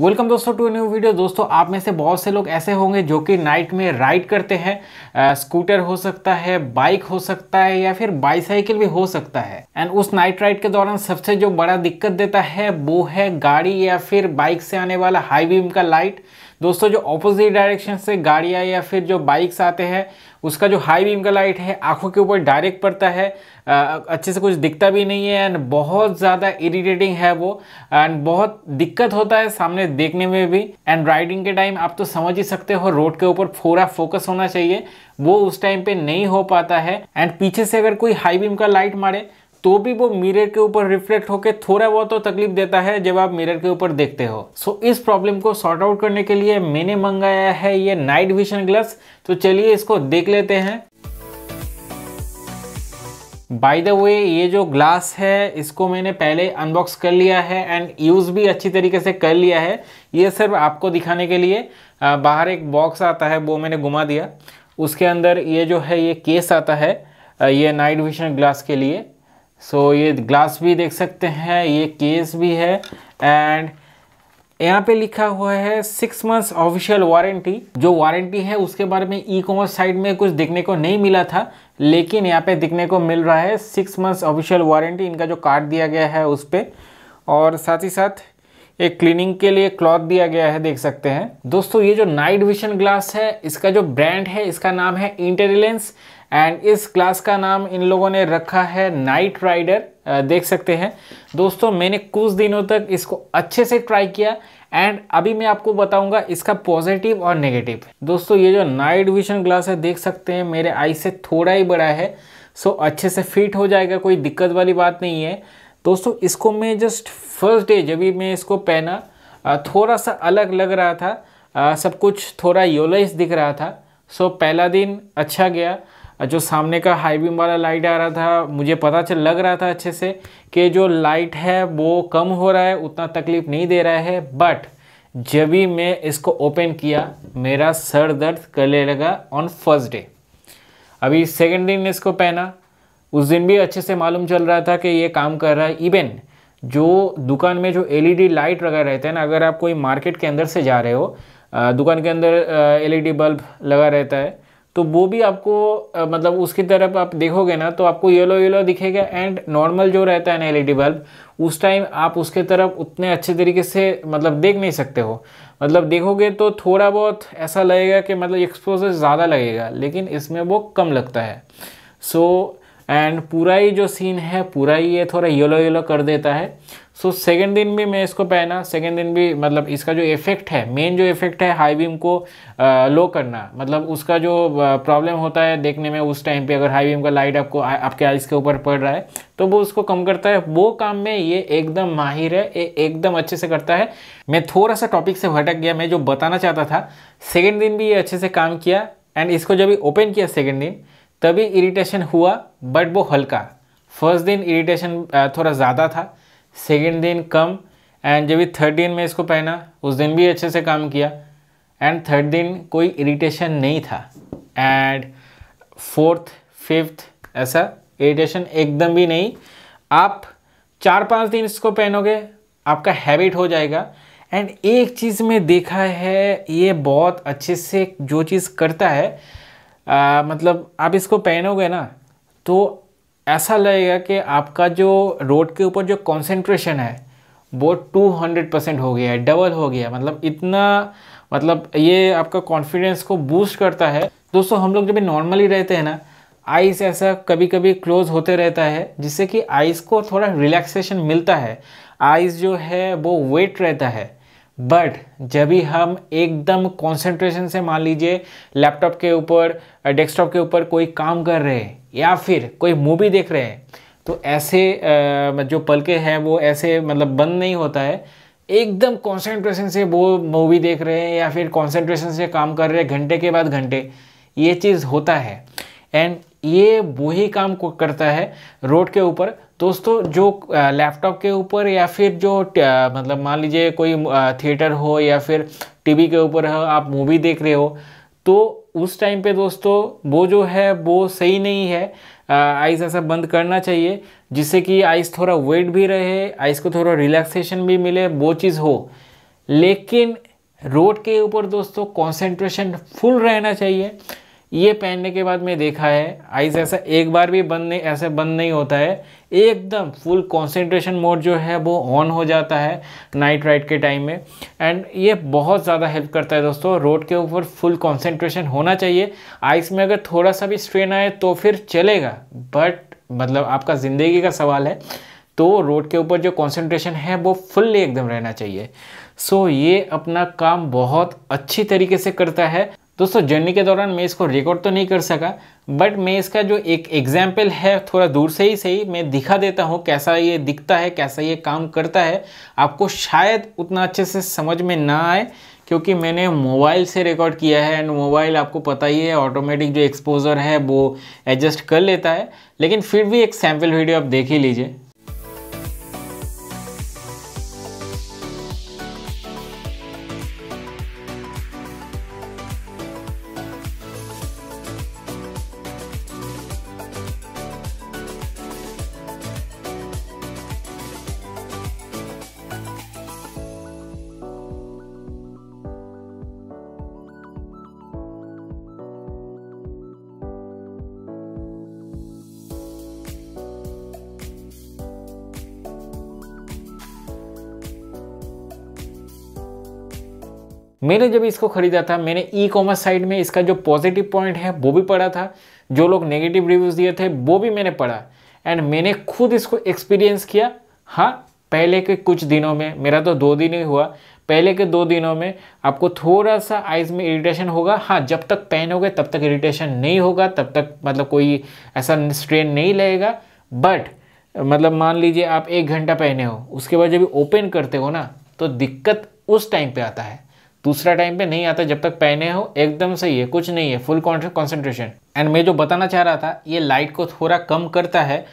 welcome दोस्तों to new video दोस्तों आप में से बहुत से लोग ऐसे होंगे जो कि नाइट में राइड करते हैं स्कूटर हो सकता है बाइक हो सकता है या फिर बाईसाइकिल भी हो सकता है एंड उस नाइट राइड के दौरान सबसे जो बड़ा दिक्कत देता है वो है गाड़ी या फिर बाइक से आने वाला हाई बीम का लाइट दोस्तों जो ऑपोजिट डायरेक्शन से गाड़ियाँ या फिर जो बाइक्स आते हैं उसका जो हाई बीम का लाइट है आंखों के ऊपर डायरेक्ट पड़ता है अच्छे से कुछ दिखता भी नहीं है एंड बहुत ज़्यादा इरिटेटिंग है वो एंड बहुत दिक्कत होता है सामने देखने में भी एंड राइडिंग के टाइम आप तो समझ ही सकते हो रोड के ऊपर पूरा फोकस होना चाहिए वो उस टाइम पे नहीं हो पाता है एंड पीछे से अगर कोई हाई बीम का लाइट मारे तो भी वो मिरर के ऊपर रिफ्लेक्ट होकर थोड़ा बहुत तो तकलीफ देता है जब आप मिरर के ऊपर देखते हो सो so, इस प्रॉब्लम को सॉर्ट आउट करने के लिए मैंने मंगाया है ये नाइट विशन ग्लास तो चलिए इसको देख लेते हैं बाय द वे ये जो ग्लास है इसको मैंने पहले अनबॉक्स कर लिया है एंड यूज़ भी अच्छी तरीके से कर लिया है ये सिर्फ आपको दिखाने के लिए बाहर एक बॉक्स आता है वो मैंने घुमा दिया उसके अंदर ये जो है ये केस आता है ये नाइट विशन ग्लास के लिए सो so, ये ग्लास भी देख सकते हैं ये केस भी है एंड यहाँ पे लिखा हुआ है सिक्स मंथ्स ऑफिशियल वारंटी जो वारंटी है उसके बारे में ई कॉमर्स साइट में कुछ दिखने को नहीं मिला था लेकिन यहाँ पे दिखने को मिल रहा है सिक्स मंथ्स ऑफिशियल वारंटी इनका जो कार्ड दिया गया है उस पर और साथ ही साथ एक क्लीनिंग के लिए क्लॉथ दिया गया है देख सकते हैं दोस्तों ये जो नाइट विशन ग्लास है इसका जो ब्रांड है इसका नाम है इंटेलिजेंस एंड इस क्लास का नाम इन लोगों ने रखा है नाइट राइडर देख सकते हैं दोस्तों मैंने कुछ दिनों तक इसको अच्छे से ट्राई किया एंड अभी मैं आपको बताऊंगा इसका पॉजिटिव और नेगेटिव दोस्तों ये जो नाइट विजन ग्लास है देख सकते हैं मेरे आई से थोड़ा ही बड़ा है सो अच्छे से फिट हो जाएगा कोई दिक्कत वाली बात नहीं है दोस्तों इसको मैं जस्ट फर्स्ट डे जब भी मैं इसको पहना थोड़ा सा अलग लग रहा था सब कुछ थोड़ा योलाइस दिख रहा था सो पहला दिन अच्छा गया जो सामने का हाई बीम वाला लाइट आ रहा था मुझे पता चल लग रहा था अच्छे से कि जो लाइट है वो कम हो रहा है उतना तकलीफ़ नहीं दे रहा है बट जब भी मैं इसको ओपन किया मेरा सर दर्द करने लगा ऑन फर्स्ट डे अभी सेकेंड दिन इसको पहना उस दिन भी अच्छे से मालूम चल रहा था कि ये काम कर रहा है इवन जो दुकान में जो एलईडी लाइट e लगा रहता है ना अगर आप कोई मार्केट के अंदर से जा रहे हो दुकान के अंदर एलईडी बल्ब e लगा रहता है तो वो भी आपको मतलब उसकी तरफ आप देखोगे ना तो आपको येलो येलो दिखेगा एंड नॉर्मल जो रहता है ना एलईडी बल्ब उस टाइम आप उसके तरफ उतने अच्छे तरीके से मतलब देख नहीं सकते हो मतलब देखोगे तो थोड़ा बहुत ऐसा लगेगा कि मतलब एक्सपोजर ज़्यादा लगेगा लेकिन इसमें वो कम लगता है सो so, एंड पूरा ही जो सीन है पूरा ही ये थोड़ा येलो येलो कर देता है सो so, सेकेंड दिन भी मैं इसको पहना सेकेंड दिन भी मतलब इसका जो इफेक्ट है मेन जो इफेक्ट है हाई बीम को आ, लो करना मतलब उसका जो प्रॉब्लम होता है देखने में उस टाइम पे अगर हाई बीम का लाइट आपको आ, आपके आइज के ऊपर पड़ रहा है तो वो उसको कम करता है वो काम में ये एकदम माहिर है ये एकदम अच्छे से करता है मैं थोड़ा सा टॉपिक से भटक गया मैं जो बताना चाहता था सेकेंड दिन भी ये अच्छे से काम किया एंड इसको जब ओपन किया सेकेंड दिन तभी इरिटेशन हुआ बट वो हल्का फर्स्ट दिन इरिटेशन थोड़ा ज़्यादा था सेकेंड दिन कम एंड जब भी थर्ड दिन में इसको पहना उस दिन भी अच्छे से काम किया एंड थर्ड दिन कोई इरिटेशन नहीं था एंड फोर्थ फिफ्थ ऐसा इरिटेशन एकदम भी नहीं आप चार पाँच दिन इसको पहनोगे आपका हैबिट हो जाएगा एंड एक चीज़ में देखा है ये बहुत अच्छे से जो चीज़ करता है आ, मतलब आप इसको पहनोगे ना तो ऐसा लगेगा कि आपका जो रोड के ऊपर जो कंसंट्रेशन है वो 200 परसेंट हो गया है डबल हो गया मतलब इतना मतलब ये आपका कॉन्फिडेंस को बूस्ट करता है दोस्तों हम लोग जब नॉर्मली रहते हैं ना आइस ऐसा कभी कभी क्लोज होते रहता है जिससे कि आइस को थोड़ा रिलैक्सेशन मिलता है आइस जो है वो वेट रहता है बट जब भी हम एकदम कंसंट्रेशन से मान लीजिए लैपटॉप के ऊपर डेस्कटॉप के ऊपर कोई काम कर रहे हैं या फिर कोई मूवी देख रहे हैं तो ऐसे जो पलके हैं वो ऐसे मतलब बंद नहीं होता है एकदम कंसंट्रेशन से वो मूवी देख रहे हैं या फिर कंसंट्रेशन से काम कर रहे हैं घंटे के बाद घंटे ये चीज़ होता है एंड ये वही काम करता है रोड के ऊपर तो दोस्तों जो लैपटॉप के ऊपर या फिर जो मतलब मान लीजिए कोई थिएटर हो या फिर टीवी के ऊपर हो आप मूवी देख रहे हो तो उस टाइम पे दोस्तों वो जो है वो सही नहीं है आइस ऐसा बंद करना चाहिए जिससे कि आइस थोड़ा वेट भी रहे आइस को थोड़ा रिलैक्सेशन भी मिले वो चीज़ हो लेकिन रोड के ऊपर दोस्तों कंसंट्रेशन फुल रहना चाहिए ये पहनने के बाद मैं देखा है आइज ऐसा एक बार भी बंद नहीं ऐसे बंद नहीं होता है एकदम फुल कंसंट्रेशन मोड जो है वो ऑन हो जाता है नाइट राइड के टाइम में एंड ये बहुत ज़्यादा हेल्प करता है दोस्तों रोड के ऊपर फुल कंसंट्रेशन होना चाहिए आइस में अगर थोड़ा सा भी स्ट्रेन आए तो फिर चलेगा बट मतलब आपका ज़िंदगी का सवाल है तो रोड के ऊपर जो कॉन्सेंट्रेशन है वो फुल्ली एकदम रहना चाहिए सो so, ये अपना काम बहुत अच्छी तरीके से करता है दोस्तों जर्नी के दौरान मैं इसको रिकॉर्ड तो नहीं कर सका बट मैं इसका जो एक एग्जाम्पल है थोड़ा दूर से ही सही मैं दिखा देता हूँ कैसा ये दिखता है कैसा ये काम करता है आपको शायद उतना अच्छे से समझ में ना आए क्योंकि मैंने मोबाइल से रिकॉर्ड किया है एंड मोबाइल आपको पता ही है ऑटोमेटिक जो एक्सपोजर है वो एडजस्ट कर लेता है लेकिन फिर भी एक सैम्पल वीडियो आप देख ही लीजिए मैंने जब इसको ख़रीदा था मैंने ई कॉमर्स साइड में इसका जो पॉजिटिव पॉइंट है वो भी पढ़ा था जो लोग नेगेटिव रिव्यूज़ दिए थे वो भी मैंने पढ़ा एंड मैंने खुद इसको एक्सपीरियंस किया हाँ पहले के कुछ दिनों में मेरा तो दो दिन ही हुआ पहले के दो दिनों में आपको थोड़ा सा आइज़ में इरिटेशन होगा हाँ जब तक पहनोगे तब तक इरिटेशन नहीं होगा तब तक मतलब कोई ऐसा स्ट्रेन नहीं लगेगा बट मतलब मान लीजिए आप एक घंटा पहने हो उसके बाद जब ओपन करते हो ना तो दिक्कत उस टाइम पे आता है दूसरा टाइम पे नहीं आता जब तक पहने हो एकदम सही है कुछ नहीं है फुल कॉन्सेंट्रेशन एंड मैं जो बताना चाह रहा था ये लाइट को थोड़ा कम करता है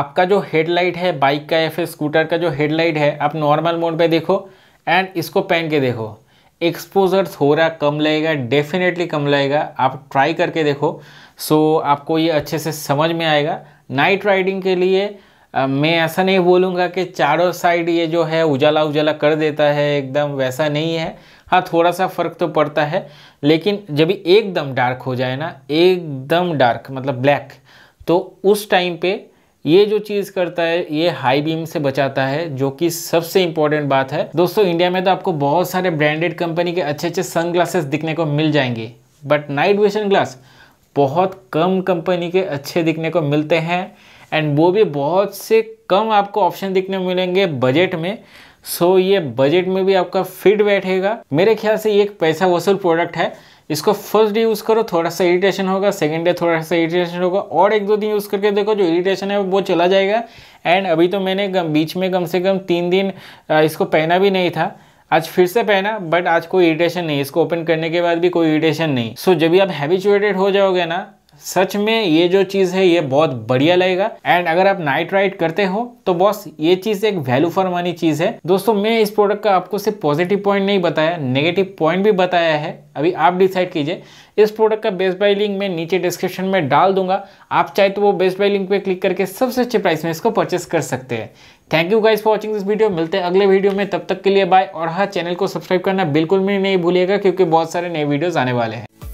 आपका जो हेडलाइट है बाइक का या फिर स्कूटर का जो हेडलाइट है आप नॉर्मल मोड पे देखो एंड इसको पहन के देखो एक्सपोजर थोड़ा कम लगेगा डेफिनेटली कम लगेगा आप ट्राई करके देखो सो आपको ये अच्छे से समझ में आएगा नाइट राइडिंग के लिए आ, मैं ऐसा नहीं बोलूँगा कि चारों साइड ये जो है उजाला उजाला कर देता है एकदम वैसा नहीं है हाँ थोड़ा सा फ़र्क तो पड़ता है लेकिन जब एकदम डार्क हो जाए ना एकदम डार्क मतलब ब्लैक तो उस टाइम पे ये जो चीज़ करता है ये हाई बीम से बचाता है जो कि सबसे इंपॉर्टेंट बात है दोस्तों इंडिया में तो आपको बहुत सारे ब्रांडेड कंपनी के अच्छे अच्छे सन ग्लासेस दिखने को मिल जाएंगे बट नाइट विजन ग्लास बहुत कम कंपनी के अच्छे दिखने को मिलते हैं एंड वो भी बहुत से कम आपको ऑप्शन दिखने मिलेंगे बजट में सो ये बजट में भी आपका फिट बैठेगा मेरे ख्याल से ये एक पैसा वसूल प्रोडक्ट है इसको फर्स्ट डे यूज़ करो थोड़ा सा इरिटेशन होगा सेकेंड डे थोड़ा सा इरिटेशन होगा और एक दो दिन यूज़ करके देखो जो इरिटेशन है वो चला जाएगा एंड अभी तो मैंने बीच में कम से कम तीन दिन इसको पहना भी नहीं था आज फिर से पहना बट आज कोई इरिटेशन नहीं इसको ओपन करने के बाद भी कोई इरिटेशन नहीं सो so, जब भी आप हैबिचुएटेड हो जाओगे ना सच में ये जो चीज़ है ये बहुत बढ़िया लगेगा एंड अगर आप नाइट राइड करते हो तो बॉस ये चीज़ एक वैल्यू फॉर मनी चीज़ है दोस्तों मैं इस प्रोडक्ट का आपको सिर्फ पॉजिटिव पॉइंट नहीं बताया नेगेटिव पॉइंट भी बताया है अभी आप डिसाइड कीजिए इस प्रोडक्ट का बेस्ट बाय लिंक मैं नीचे डिस्क्रिप्शन में डाल दूंगा आप चाहे तो वो बेस्ट बाय लिंक पे क्लिक करके सबसे अच्छे प्राइस में इसको परचेस कर सकते हैं thank you guys for watching this video मिलते हैं अगले वीडियो में तब तक के लिए बाय और हाँ चैनल को सब्सक्राइब करना बिल्कुल भी नहीं भूलिएगा क्योंकि बहुत सारे नए वीडियोज़ आने वाले हैं